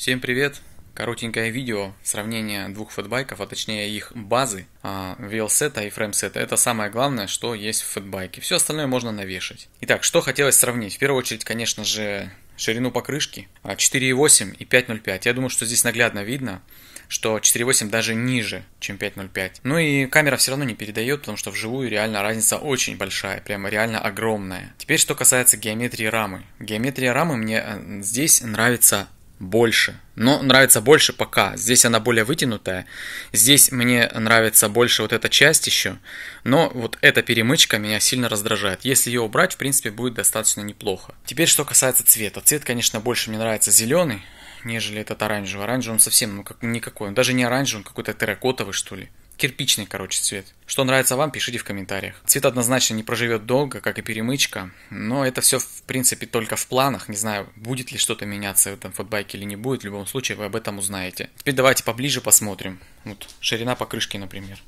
Всем привет! Коротенькое видео, сравнение двух фэтбайков, а точнее их базы, а, велсета и фреймсета. Это самое главное, что есть в фэтбайке. Все остальное можно навешать. Итак, что хотелось сравнить? В первую очередь, конечно же, ширину покрышки 4,8 а, и 5,05. Я думаю, что здесь наглядно видно, что 4,8 даже ниже, чем 5,05. Ну и камера все равно не передает, потому что вживую реально разница очень большая, прямо реально огромная. Теперь, что касается геометрии рамы. Геометрия рамы мне э, здесь нравится больше. Но нравится больше пока. Здесь она более вытянутая. Здесь мне нравится больше вот эта часть еще. Но вот эта перемычка меня сильно раздражает. Если ее убрать, в принципе, будет достаточно неплохо. Теперь, что касается цвета. Цвет, конечно, больше мне нравится зеленый, нежели этот оранжевый. Оранжевый он совсем ну, как, никакой. Он даже не оранжевый, он какой-то терракотовый, что ли. Кирпичный, короче, цвет. Что нравится вам, пишите в комментариях. Цвет однозначно не проживет долго, как и перемычка, но это все, в принципе, только в планах. Не знаю, будет ли что-то меняться в этом фотбайке или не будет. В любом случае, вы об этом узнаете. Теперь давайте поближе посмотрим. Вот ширина покрышки, например.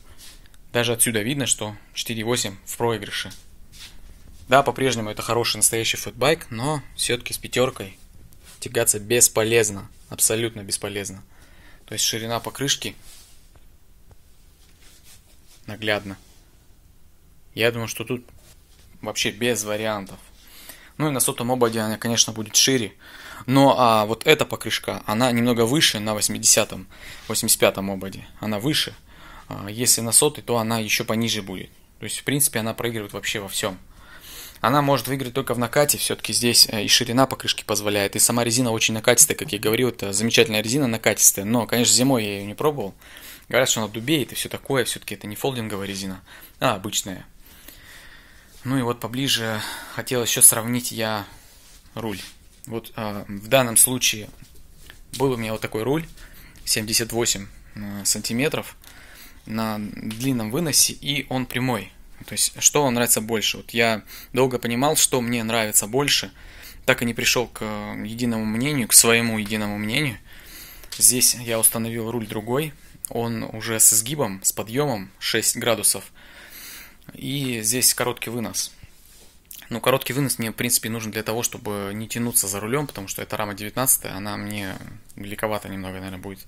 Даже отсюда видно, что 4.8 в проигрыше. Да, по-прежнему это хороший настоящий футбайк, но все-таки с пятеркой тягаться бесполезно, абсолютно бесполезно. То есть ширина покрышки наглядно. Я думаю, что тут вообще без вариантов. Ну и на сотом ободе она, конечно, будет шире. Но а вот эта покрышка, она немного выше на 80-м, 85-м ободе. Она выше. А, если на сотый, то она еще пониже будет. То есть, в принципе, она проигрывает вообще во всем. Она может выиграть только в накате, все-таки здесь э, и ширина покрышки позволяет, и сама резина очень накатистая, как я говорил, это замечательная резина накатистая, но, конечно, зимой я ее не пробовал, Говорят, что она дубеет и все такое, все-таки это не фолдинговая резина, а обычная. Ну и вот поближе хотел еще сравнить я руль. Вот э, в данном случае был у меня вот такой руль 78 э, сантиметров на длинном выносе, и он прямой. То есть, что вам нравится больше? Вот я долго понимал, что мне нравится больше, так и не пришел к э, единому мнению, к своему единому мнению. Здесь я установил руль другой, он уже с изгибом, с подъемом 6 градусов. И здесь короткий вынос. Ну, короткий вынос мне, в принципе, нужен для того, чтобы не тянуться за рулем, потому что эта рама 19 она мне великовато немного, наверное, будет.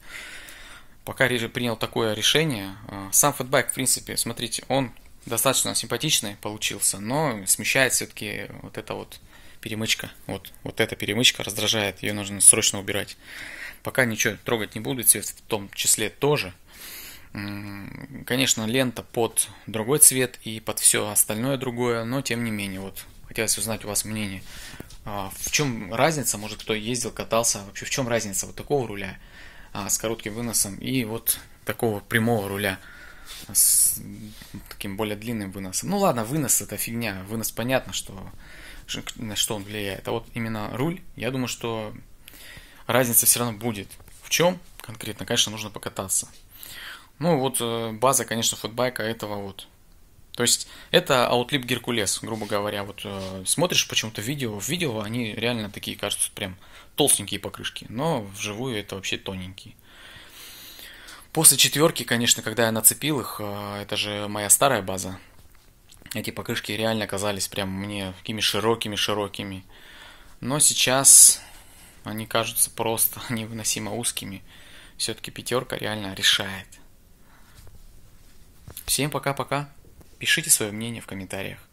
Пока принял такое решение, а, сам фэтбайк, в принципе, смотрите, он достаточно симпатичный получился, но смещает все-таки вот эта вот перемычка. Вот, вот эта перемычка раздражает, ее нужно срочно убирать. Пока ничего трогать не буду, цвет в том числе тоже. Конечно, лента под другой цвет и под все остальное другое, но тем не менее, вот хотелось узнать у вас мнение. А, в чем разница, может кто ездил, катался, вообще в чем разница вот такого руля а, с коротким выносом и вот такого прямого руля? с таким более длинным выносом. Ну ладно, вынос это фигня, вынос понятно, что на что он влияет. А вот именно руль, я думаю, что разница все равно будет. В чем конкретно, конечно, нужно покататься. Ну вот э, база, конечно, футбайка этого вот. То есть это аутлип Геркулес, грубо говоря. Вот э, смотришь почему-то видео, в видео они реально такие кажутся прям толстенькие покрышки, но вживую это вообще тоненькие. После четверки, конечно, когда я нацепил их, а, это же моя старая база, эти покрышки реально казались прям мне такими широкими-широкими. Но сейчас они кажутся просто невыносимо узкими. Все-таки пятерка реально решает. Всем пока-пока. Пишите свое мнение в комментариях.